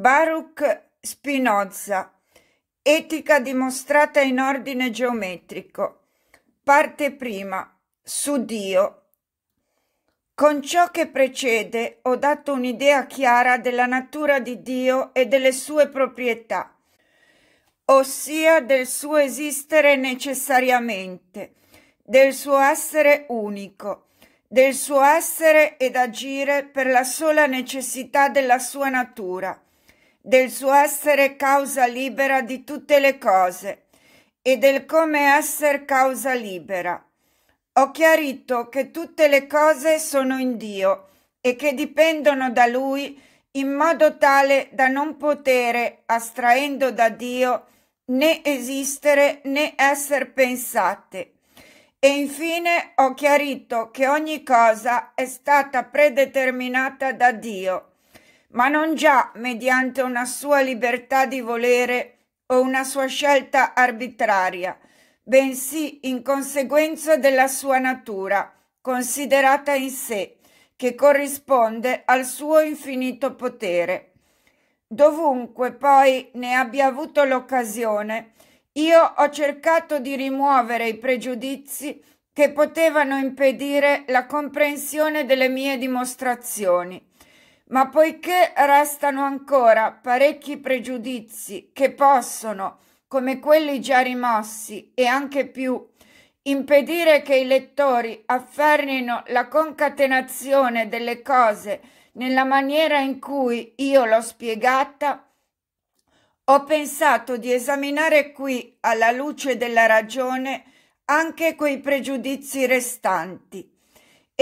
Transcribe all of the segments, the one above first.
Baruch Spinoza, Etica dimostrata in ordine geometrico. Parte prima. Su Dio. Con ciò che precede ho dato un'idea chiara della natura di Dio e delle sue proprietà, ossia del suo esistere necessariamente, del suo essere unico, del suo essere ed agire per la sola necessità della sua natura del suo essere causa libera di tutte le cose e del come essere causa libera. Ho chiarito che tutte le cose sono in Dio e che dipendono da Lui in modo tale da non potere, astraendo da Dio, né esistere né essere pensate. E infine ho chiarito che ogni cosa è stata predeterminata da Dio ma non già mediante una sua libertà di volere o una sua scelta arbitraria, bensì in conseguenza della sua natura, considerata in sé, che corrisponde al suo infinito potere. Dovunque poi ne abbia avuto l'occasione, io ho cercato di rimuovere i pregiudizi che potevano impedire la comprensione delle mie dimostrazioni ma poiché restano ancora parecchi pregiudizi che possono, come quelli già rimossi e anche più, impedire che i lettori afferrino la concatenazione delle cose nella maniera in cui io l'ho spiegata, ho pensato di esaminare qui, alla luce della ragione, anche quei pregiudizi restanti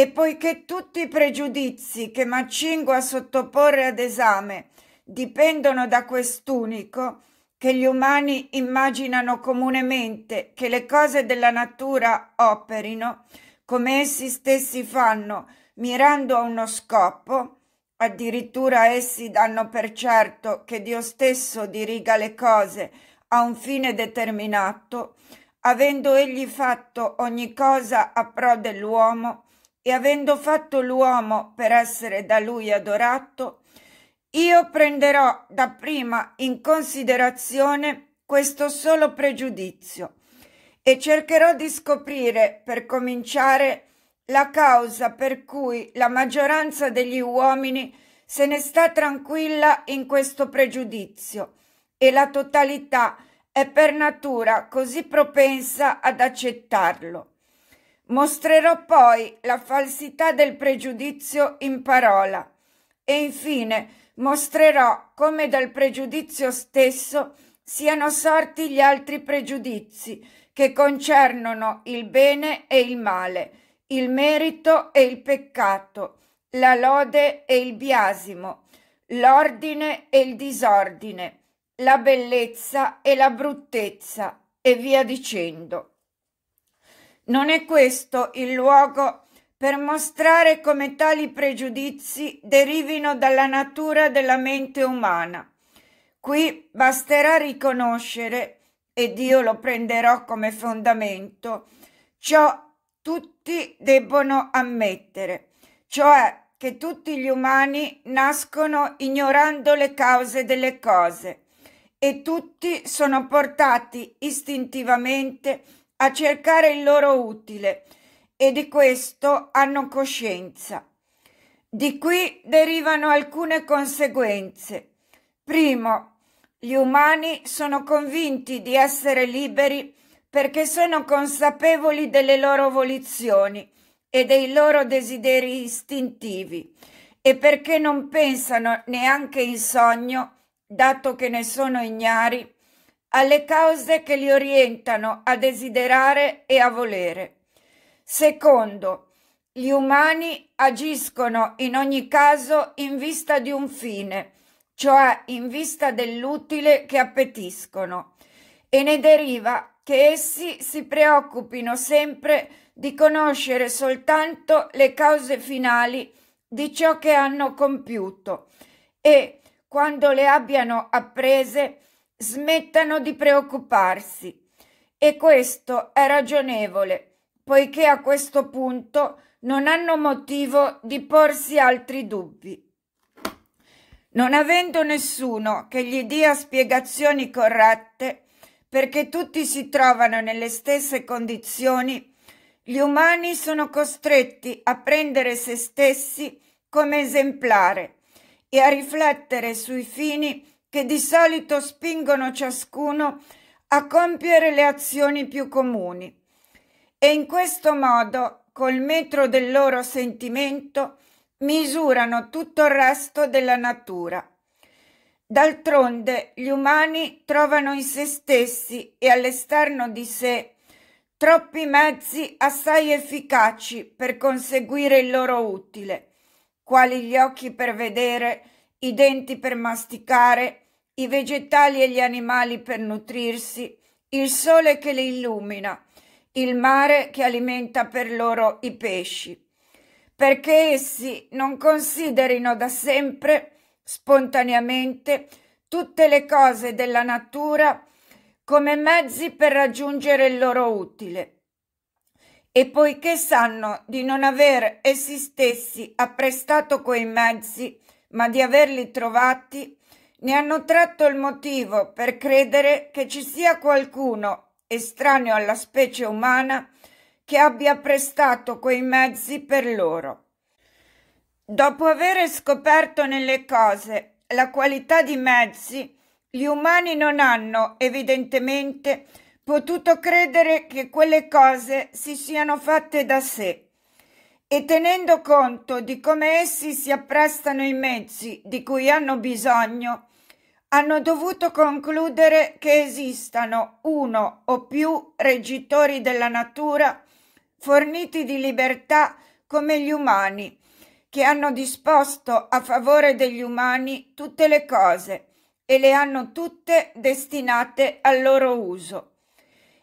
e poiché tutti i pregiudizi che m'accingo a sottoporre ad esame dipendono da quest'unico, che gli umani immaginano comunemente che le cose della natura operino, come essi stessi fanno, mirando a uno scopo, addirittura essi danno per certo che Dio stesso diriga le cose a un fine determinato, avendo egli fatto ogni cosa a pro dell'uomo, e avendo fatto l'uomo per essere da lui adorato, io prenderò dapprima in considerazione questo solo pregiudizio e cercherò di scoprire, per cominciare, la causa per cui la maggioranza degli uomini se ne sta tranquilla in questo pregiudizio e la totalità è per natura così propensa ad accettarlo. Mostrerò poi la falsità del pregiudizio in parola e infine mostrerò come dal pregiudizio stesso siano sorti gli altri pregiudizi che concernono il bene e il male, il merito e il peccato, la lode e il biasimo, l'ordine e il disordine, la bellezza e la bruttezza e via dicendo. Non è questo il luogo per mostrare come tali pregiudizi derivino dalla natura della mente umana. Qui basterà riconoscere, ed io lo prenderò come fondamento, ciò tutti debbono ammettere, cioè che tutti gli umani nascono ignorando le cause delle cose e tutti sono portati istintivamente a a cercare il loro utile e di questo hanno coscienza. Di qui derivano alcune conseguenze. Primo, gli umani sono convinti di essere liberi perché sono consapevoli delle loro volizioni e dei loro desideri istintivi e perché non pensano neanche in sogno, dato che ne sono ignari, alle cause che li orientano a desiderare e a volere. Secondo, gli umani agiscono in ogni caso in vista di un fine, cioè in vista dell'utile che appetiscono, e ne deriva che essi si preoccupino sempre di conoscere soltanto le cause finali di ciò che hanno compiuto e, quando le abbiano apprese, smettano di preoccuparsi. E questo è ragionevole, poiché a questo punto non hanno motivo di porsi altri dubbi. Non avendo nessuno che gli dia spiegazioni corrette, perché tutti si trovano nelle stesse condizioni, gli umani sono costretti a prendere se stessi come esemplare e a riflettere sui fini che di solito spingono ciascuno a compiere le azioni più comuni e in questo modo, col metro del loro sentimento, misurano tutto il resto della natura. D'altronde gli umani trovano in se stessi e all'esterno di sé troppi mezzi assai efficaci per conseguire il loro utile, quali gli occhi per vedere, i denti per masticare, i vegetali e gli animali per nutrirsi, il sole che li illumina, il mare che alimenta per loro i pesci, perché essi non considerino da sempre spontaneamente tutte le cose della natura come mezzi per raggiungere il loro utile. E poiché sanno di non aver essi stessi apprestato quei mezzi, ma di averli trovati, ne hanno tratto il motivo per credere che ci sia qualcuno estraneo alla specie umana che abbia prestato quei mezzi per loro. Dopo aver scoperto nelle cose la qualità di mezzi, gli umani non hanno evidentemente potuto credere che quelle cose si siano fatte da sé e tenendo conto di come essi si apprestano i mezzi di cui hanno bisogno, hanno dovuto concludere che esistano uno o più reggitori della natura forniti di libertà come gli umani, che hanno disposto a favore degli umani tutte le cose e le hanno tutte destinate al loro uso.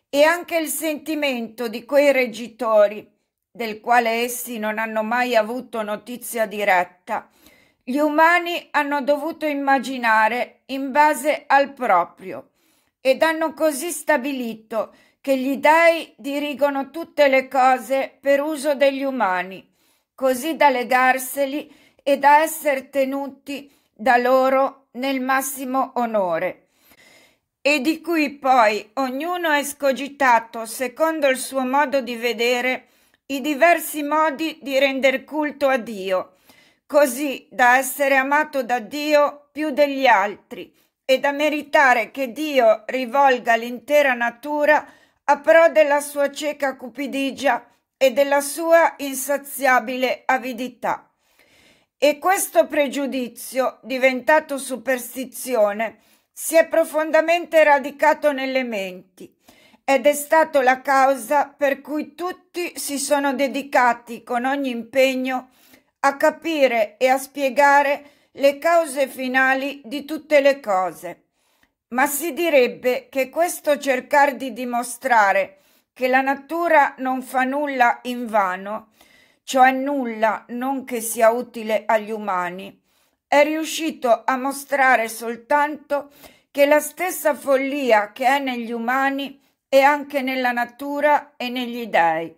E anche il sentimento di quei reggitori del quale essi non hanno mai avuto notizia diretta, gli umani hanno dovuto immaginare in base al proprio ed hanno così stabilito che gli dei dirigono tutte le cose per uso degli umani, così da legarseli e da essere tenuti da loro nel massimo onore, e di cui poi ognuno è escogitato secondo il suo modo di vedere i diversi modi di render culto a Dio, così da essere amato da Dio più degli altri e da meritare che Dio rivolga l'intera natura a pro della sua cieca cupidigia e della sua insaziabile avidità. E questo pregiudizio, diventato superstizione, si è profondamente radicato nelle menti ed è stato la causa per cui tutti si sono dedicati con ogni impegno a capire e a spiegare le cause finali di tutte le cose. Ma si direbbe che questo cercare di dimostrare che la natura non fa nulla in vano, cioè nulla non che sia utile agli umani, è riuscito a mostrare soltanto che la stessa follia che è negli umani e anche nella natura e negli dèi.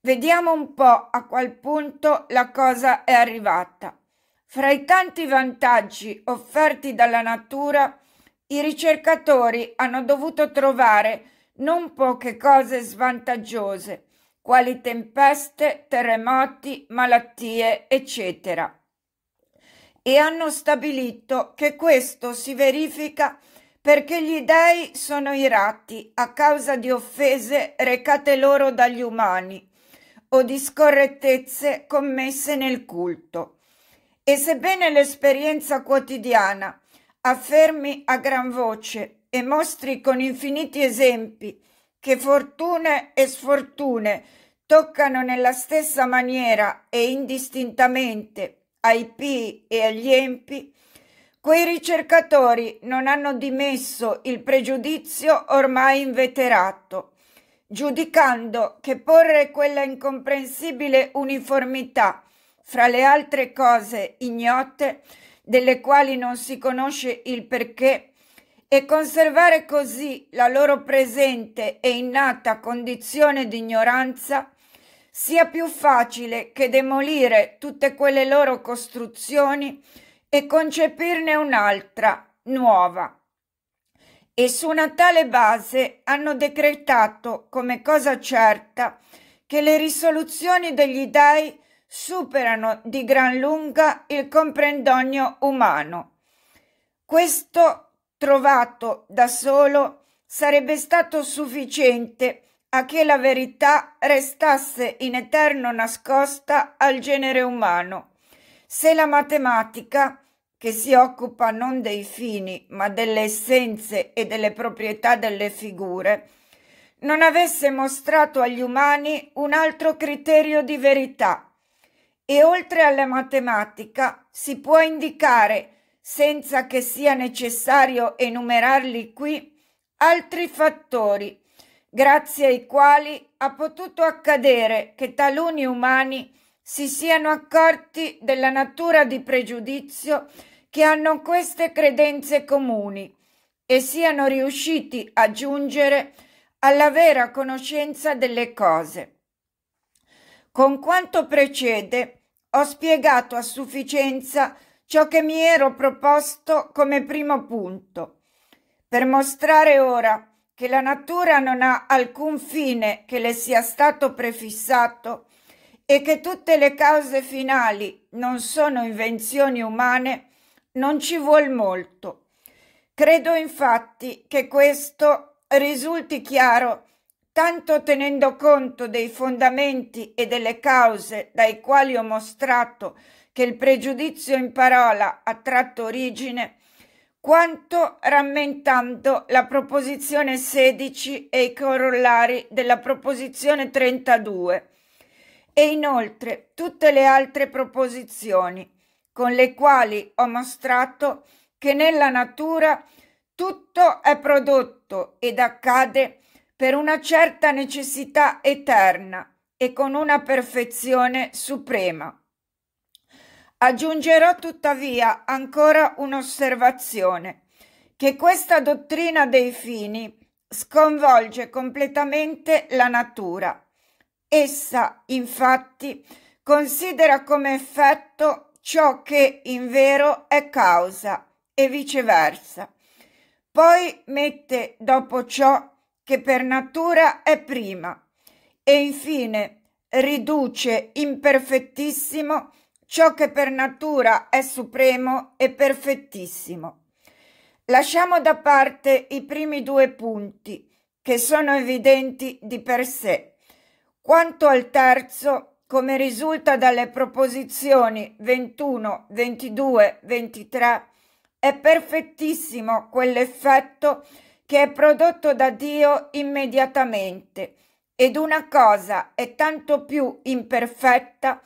Vediamo un po' a qual punto la cosa è arrivata. Fra i tanti vantaggi offerti dalla natura, i ricercatori hanno dovuto trovare non poche cose svantaggiose, quali tempeste, terremoti, malattie, eccetera. E hanno stabilito che questo si verifica perché gli dèi sono irati a causa di offese recate loro dagli umani o di scorrettezze commesse nel culto. E sebbene l'esperienza quotidiana affermi a gran voce e mostri con infiniti esempi che fortune e sfortune toccano nella stessa maniera e indistintamente ai pii e agli empi, Quei ricercatori non hanno dimesso il pregiudizio ormai inveterato, giudicando che porre quella incomprensibile uniformità fra le altre cose ignote, delle quali non si conosce il perché, e conservare così la loro presente e innata condizione di ignoranza, sia più facile che demolire tutte quelle loro costruzioni e concepirne un'altra, nuova. E su una tale base hanno decretato come cosa certa che le risoluzioni degli dei superano di gran lunga il comprendonio umano. Questo trovato da solo sarebbe stato sufficiente a che la verità restasse in eterno nascosta al genere umano. Se la matematica che si occupa non dei fini, ma delle essenze e delle proprietà delle figure, non avesse mostrato agli umani un altro criterio di verità. E oltre alla matematica si può indicare, senza che sia necessario enumerarli qui, altri fattori, grazie ai quali ha potuto accadere che taluni umani si siano accorti della natura di pregiudizio che hanno queste credenze comuni e siano riusciti a giungere alla vera conoscenza delle cose. Con quanto precede ho spiegato a sufficienza ciò che mi ero proposto come primo punto, per mostrare ora che la natura non ha alcun fine che le sia stato prefissato e che tutte le cause finali non sono invenzioni umane, non ci vuol molto. Credo infatti che questo risulti chiaro tanto tenendo conto dei fondamenti e delle cause dai quali ho mostrato che il pregiudizio in parola ha tratto origine, quanto rammentando la proposizione 16 e i corollari della proposizione 32 e inoltre tutte le altre proposizioni, con le quali ho mostrato che nella natura tutto è prodotto ed accade per una certa necessità eterna e con una perfezione suprema. Aggiungerò tuttavia ancora un'osservazione, che questa dottrina dei fini sconvolge completamente la natura. Essa, infatti, considera come effetto ciò che in vero è causa e viceversa. Poi mette dopo ciò che per natura è prima e infine riduce imperfettissimo ciò che per natura è supremo e perfettissimo. Lasciamo da parte i primi due punti, che sono evidenti di per sé. Quanto al terzo, come risulta dalle proposizioni 21, 22, 23, è perfettissimo quell'effetto che è prodotto da Dio immediatamente ed una cosa è tanto più imperfetta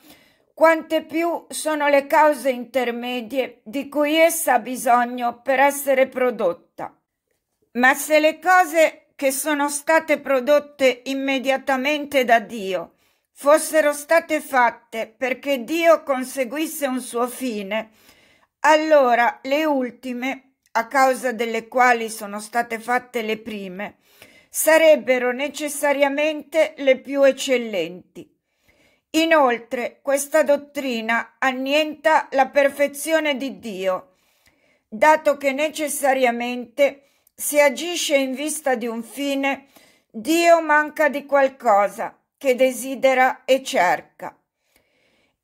quante più sono le cause intermedie di cui essa ha bisogno per essere prodotta. Ma se le cose che sono state prodotte immediatamente da Dio fossero state fatte perché Dio conseguisse un suo fine, allora le ultime, a causa delle quali sono state fatte le prime, sarebbero necessariamente le più eccellenti. Inoltre, questa dottrina annienta la perfezione di Dio, dato che necessariamente si agisce in vista di un fine, Dio manca di qualcosa che desidera e cerca.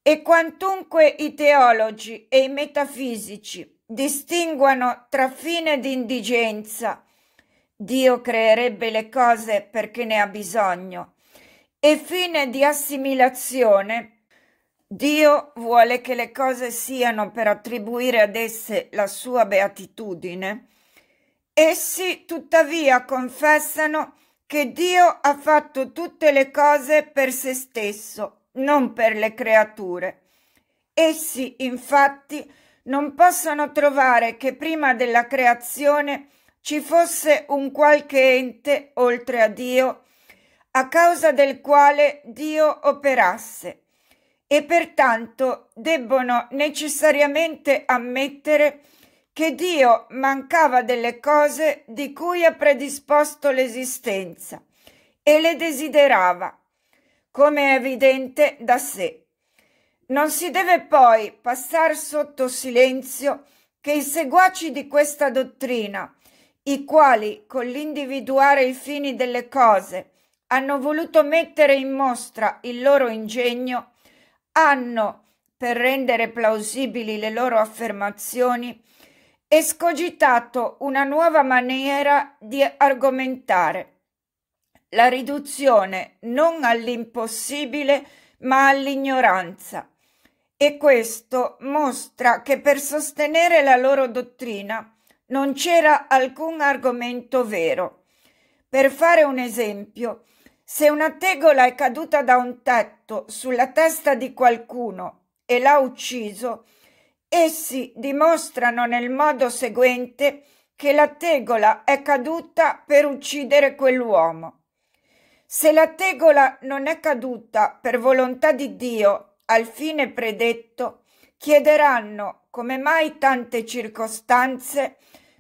E quantunque i teologi e i metafisici distinguano tra fine di indigenza, Dio creerebbe le cose perché ne ha bisogno, e fine di assimilazione, Dio vuole che le cose siano per attribuire ad esse la sua beatitudine, essi tuttavia confessano che Dio ha fatto tutte le cose per se stesso, non per le creature. Essi, infatti, non possono trovare che prima della creazione ci fosse un qualche ente oltre a Dio, a causa del quale Dio operasse, e pertanto debbono necessariamente ammettere che Dio mancava delle cose di cui ha predisposto l'esistenza e le desiderava, come è evidente da sé. Non si deve poi passare sotto silenzio che i seguaci di questa dottrina, i quali con l'individuare i fini delle cose hanno voluto mettere in mostra il loro ingegno, hanno, per rendere plausibili le loro affermazioni, escogitato una nuova maniera di argomentare, la riduzione non all'impossibile ma all'ignoranza. E questo mostra che per sostenere la loro dottrina non c'era alcun argomento vero. Per fare un esempio, se una tegola è caduta da un tetto sulla testa di qualcuno e l'ha ucciso, Essi dimostrano nel modo seguente che la tegola è caduta per uccidere quell'uomo. Se la tegola non è caduta per volontà di Dio al fine predetto, chiederanno come mai tante circostanze,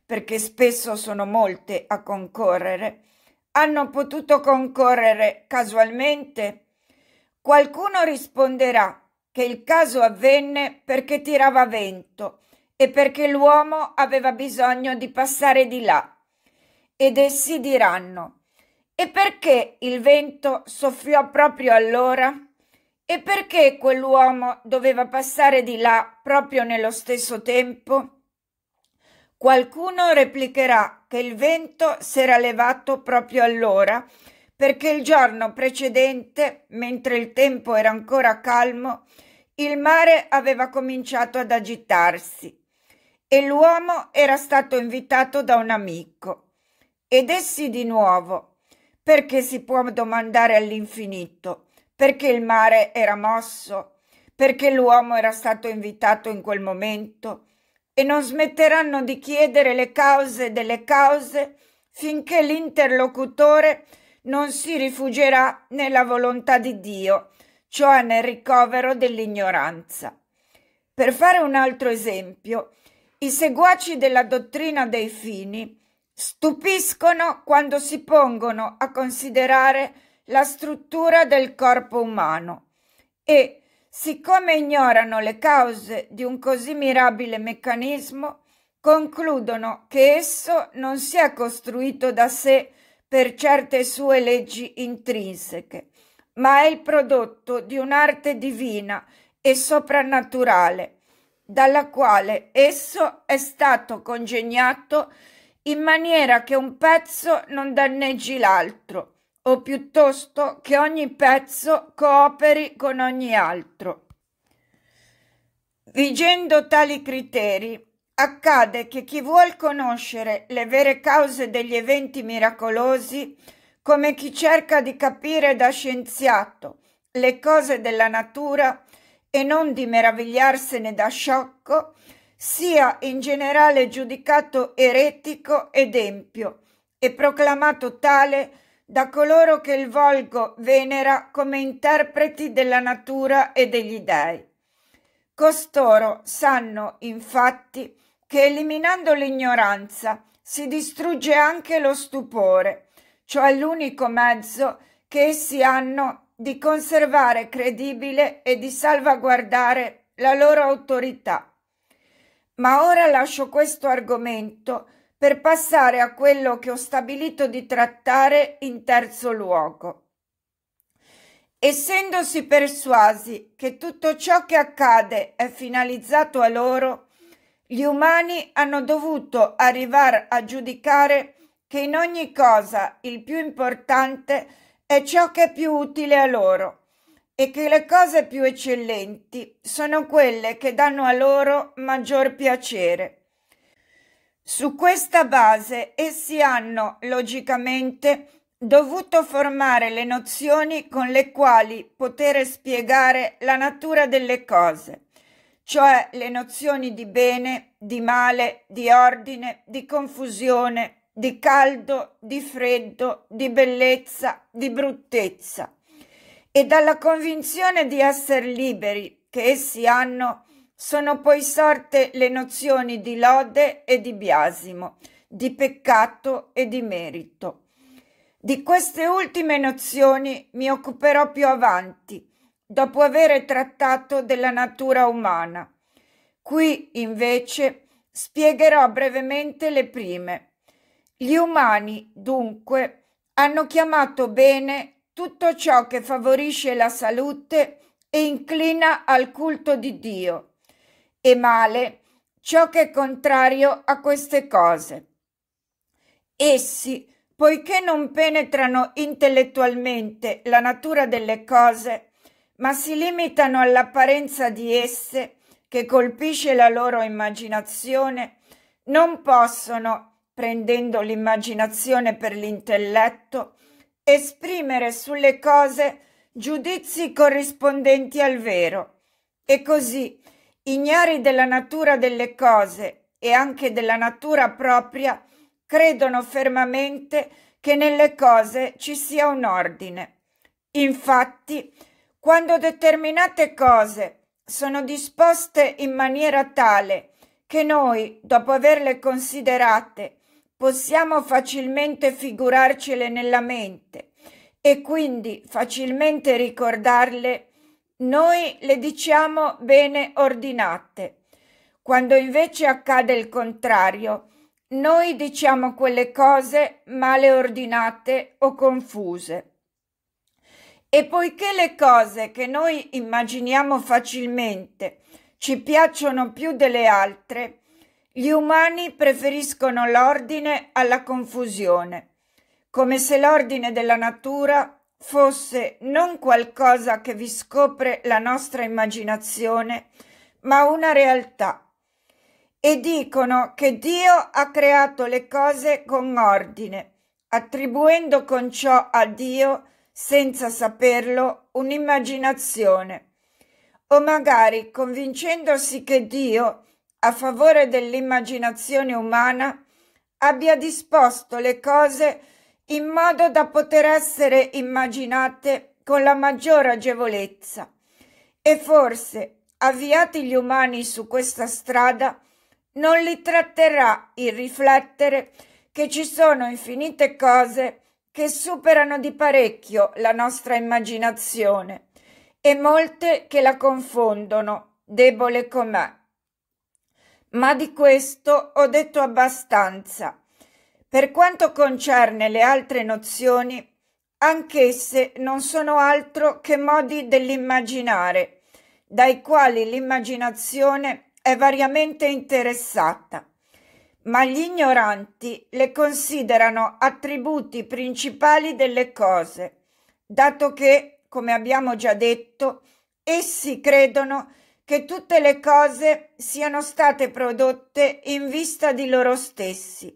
perché spesso sono molte a concorrere, hanno potuto concorrere casualmente? Qualcuno risponderà che il caso avvenne perché tirava vento e perché l'uomo aveva bisogno di passare di là. Ed essi diranno, e perché il vento soffiò proprio allora? E perché quell'uomo doveva passare di là proprio nello stesso tempo? Qualcuno replicherà che il vento s'era levato proprio allora, perché il giorno precedente, mentre il tempo era ancora calmo, il mare aveva cominciato ad agitarsi e l'uomo era stato invitato da un amico. Ed essi di nuovo, perché si può domandare all'infinito, perché il mare era mosso, perché l'uomo era stato invitato in quel momento, e non smetteranno di chiedere le cause delle cause finché l'interlocutore non si rifugierà nella volontà di Dio cioè nel ricovero dell'ignoranza. Per fare un altro esempio, i seguaci della dottrina dei fini stupiscono quando si pongono a considerare la struttura del corpo umano e, siccome ignorano le cause di un così mirabile meccanismo, concludono che esso non sia costruito da sé per certe sue leggi intrinseche, ma è il prodotto di un'arte divina e soprannaturale, dalla quale esso è stato congegnato in maniera che un pezzo non danneggi l'altro, o piuttosto che ogni pezzo cooperi con ogni altro. Vigendo tali criteri, accade che chi vuol conoscere le vere cause degli eventi miracolosi come chi cerca di capire da scienziato le cose della natura e non di meravigliarsene da sciocco, sia in generale giudicato eretico ed empio e proclamato tale da coloro che il volgo venera come interpreti della natura e degli dèi. Costoro sanno, infatti, che eliminando l'ignoranza si distrugge anche lo stupore cioè l'unico mezzo che essi hanno di conservare credibile e di salvaguardare la loro autorità. Ma ora lascio questo argomento per passare a quello che ho stabilito di trattare in terzo luogo. Essendosi persuasi che tutto ciò che accade è finalizzato a loro, gli umani hanno dovuto arrivare a giudicare che in ogni cosa il più importante è ciò che è più utile a loro e che le cose più eccellenti sono quelle che danno a loro maggior piacere. Su questa base essi hanno, logicamente, dovuto formare le nozioni con le quali poter spiegare la natura delle cose, cioè le nozioni di bene, di male, di ordine, di confusione, di caldo, di freddo, di bellezza, di bruttezza e dalla convinzione di essere liberi che essi hanno sono poi sorte le nozioni di lode e di biasimo, di peccato e di merito. Di queste ultime nozioni mi occuperò più avanti, dopo aver trattato della natura umana. Qui, invece, spiegherò brevemente le prime, gli umani, dunque, hanno chiamato bene tutto ciò che favorisce la salute e inclina al culto di Dio, e male ciò che è contrario a queste cose. Essi, poiché non penetrano intellettualmente la natura delle cose, ma si limitano all'apparenza di esse che colpisce la loro immaginazione, non possono prendendo l'immaginazione per l'intelletto, esprimere sulle cose giudizi corrispondenti al vero e così, ignari della natura delle cose e anche della natura propria, credono fermamente che nelle cose ci sia un ordine. Infatti, quando determinate cose sono disposte in maniera tale che noi, dopo averle considerate, possiamo facilmente figurarcele nella mente e quindi facilmente ricordarle, noi le diciamo bene ordinate. Quando invece accade il contrario, noi diciamo quelle cose male ordinate o confuse. E poiché le cose che noi immaginiamo facilmente ci piacciono più delle altre, gli umani preferiscono l'ordine alla confusione, come se l'ordine della natura fosse non qualcosa che vi scopre la nostra immaginazione, ma una realtà. E dicono che Dio ha creato le cose con ordine, attribuendo con ciò a Dio, senza saperlo, un'immaginazione, o magari convincendosi che Dio a favore dell'immaginazione umana abbia disposto le cose in modo da poter essere immaginate con la maggior agevolezza e forse, avviati gli umani su questa strada, non li tratterrà il riflettere che ci sono infinite cose che superano di parecchio la nostra immaginazione e molte che la confondono, debole com'è ma di questo ho detto abbastanza. Per quanto concerne le altre nozioni, anch'esse non sono altro che modi dell'immaginare, dai quali l'immaginazione è variamente interessata, ma gli ignoranti le considerano attributi principali delle cose, dato che, come abbiamo già detto, essi credono che che tutte le cose siano state prodotte in vista di loro stessi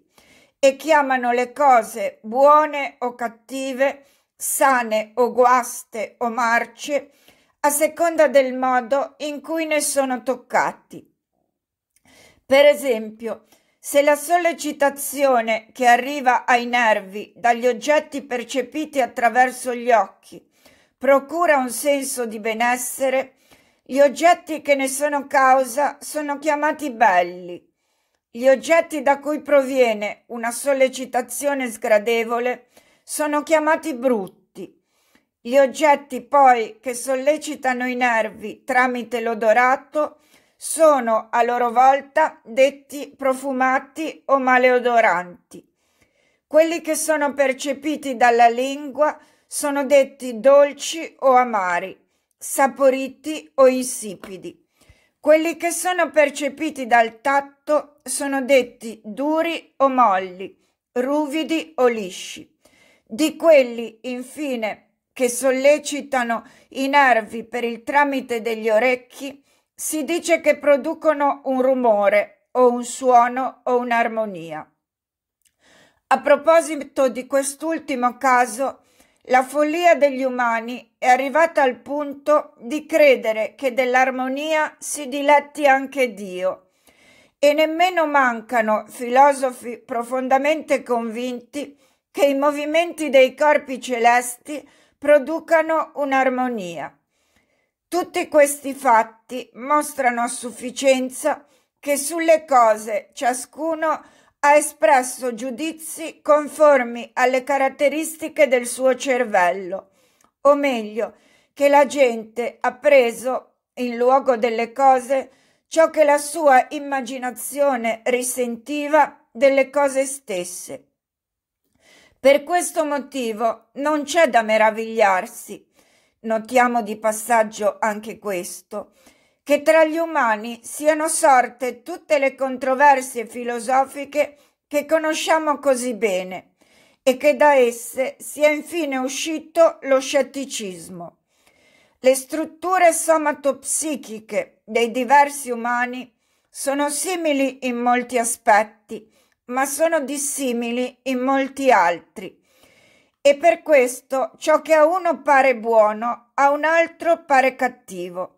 e chiamano le cose buone o cattive, sane o guaste o marce, a seconda del modo in cui ne sono toccati. Per esempio, se la sollecitazione che arriva ai nervi dagli oggetti percepiti attraverso gli occhi procura un senso di benessere, gli oggetti che ne sono causa sono chiamati belli. Gli oggetti da cui proviene una sollecitazione sgradevole sono chiamati brutti. Gli oggetti poi che sollecitano i nervi tramite l'odorato sono a loro volta detti profumati o maleodoranti. Quelli che sono percepiti dalla lingua sono detti dolci o amari saporiti o insipidi. Quelli che sono percepiti dal tatto sono detti duri o molli, ruvidi o lisci. Di quelli, infine, che sollecitano i nervi per il tramite degli orecchi, si dice che producono un rumore o un suono o un'armonia. A proposito di quest'ultimo caso, la follia degli umani è arrivata al punto di credere che dell'armonia si diletti anche Dio. E nemmeno mancano filosofi profondamente convinti che i movimenti dei corpi celesti producano un'armonia. Tutti questi fatti mostrano a sufficienza che sulle cose ciascuno ha espresso giudizi conformi alle caratteristiche del suo cervello, o meglio, che la gente ha preso, in luogo delle cose, ciò che la sua immaginazione risentiva delle cose stesse. Per questo motivo non c'è da meravigliarsi, notiamo di passaggio anche questo, che tra gli umani siano sorte tutte le controversie filosofiche che conosciamo così bene e che da esse sia infine uscito lo scetticismo. Le strutture somatopsichiche dei diversi umani sono simili in molti aspetti, ma sono dissimili in molti altri. E per questo ciò che a uno pare buono, a un altro pare cattivo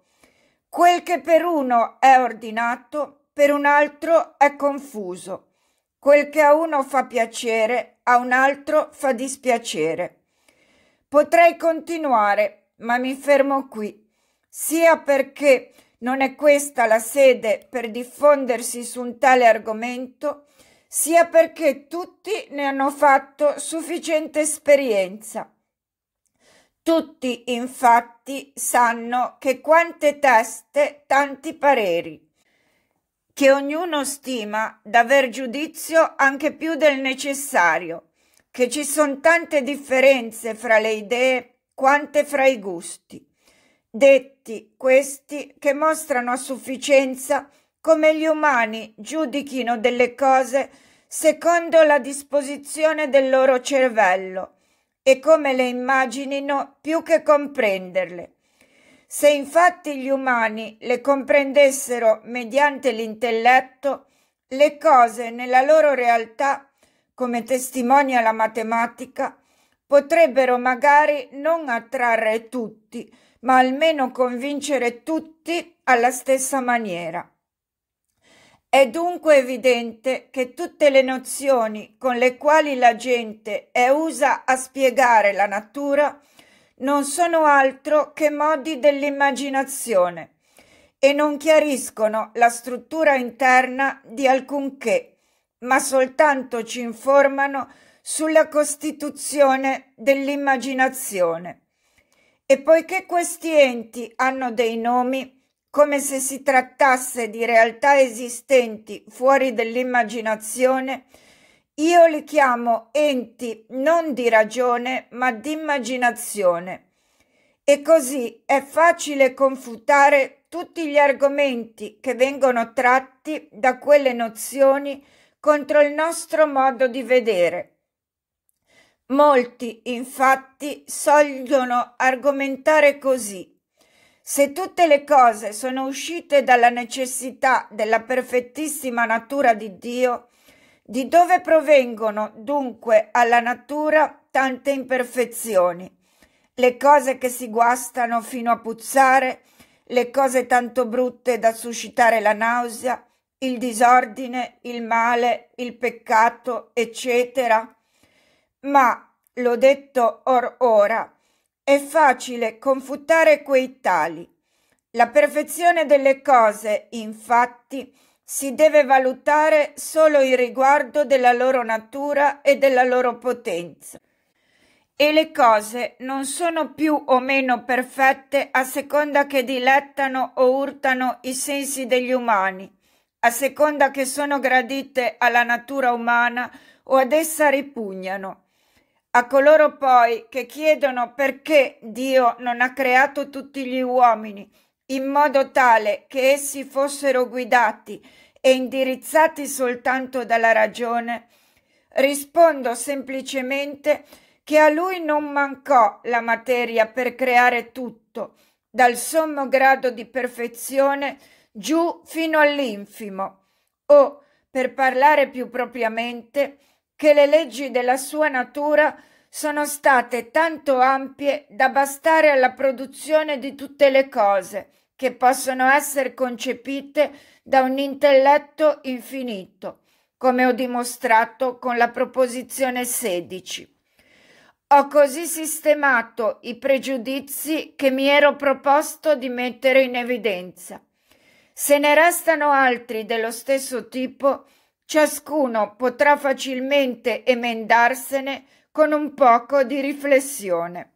Quel che per uno è ordinato, per un altro è confuso. Quel che a uno fa piacere, a un altro fa dispiacere. Potrei continuare, ma mi fermo qui, sia perché non è questa la sede per diffondersi su un tale argomento, sia perché tutti ne hanno fatto sufficiente esperienza. Tutti infatti sanno che quante teste tanti pareri, che ognuno stima d'aver giudizio anche più del necessario, che ci sono tante differenze fra le idee quante fra i gusti. Detti questi che mostrano a sufficienza come gli umani giudichino delle cose secondo la disposizione del loro cervello, e come le immaginino più che comprenderle. Se infatti gli umani le comprendessero mediante l'intelletto, le cose nella loro realtà, come testimonia la matematica, potrebbero magari non attrarre tutti, ma almeno convincere tutti alla stessa maniera. È dunque evidente che tutte le nozioni con le quali la gente è usa a spiegare la natura non sono altro che modi dell'immaginazione e non chiariscono la struttura interna di alcunché, ma soltanto ci informano sulla costituzione dell'immaginazione. E poiché questi enti hanno dei nomi, come se si trattasse di realtà esistenti fuori dell'immaginazione, io li chiamo enti non di ragione ma di immaginazione. E così è facile confutare tutti gli argomenti che vengono tratti da quelle nozioni contro il nostro modo di vedere. Molti, infatti, sogliono argomentare così se tutte le cose sono uscite dalla necessità della perfettissima natura di Dio, di dove provengono dunque alla natura tante imperfezioni? Le cose che si guastano fino a puzzare, le cose tanto brutte da suscitare la nausea, il disordine, il male, il peccato, eccetera. Ma l'ho detto or ora, è facile confutare quei tali. La perfezione delle cose, infatti, si deve valutare solo in riguardo della loro natura e della loro potenza. E le cose non sono più o meno perfette a seconda che dilettano o urtano i sensi degli umani, a seconda che sono gradite alla natura umana o ad essa ripugnano, a coloro poi che chiedono perché Dio non ha creato tutti gli uomini in modo tale che essi fossero guidati e indirizzati soltanto dalla ragione, rispondo semplicemente che a lui non mancò la materia per creare tutto, dal sommo grado di perfezione giù fino all'infimo, o, per parlare più propriamente, che le leggi della sua natura sono state tanto ampie da bastare alla produzione di tutte le cose che possono essere concepite da un intelletto infinito, come ho dimostrato con la proposizione 16. Ho così sistemato i pregiudizi che mi ero proposto di mettere in evidenza. Se ne restano altri dello stesso tipo, Ciascuno potrà facilmente emendarsene con un poco di riflessione.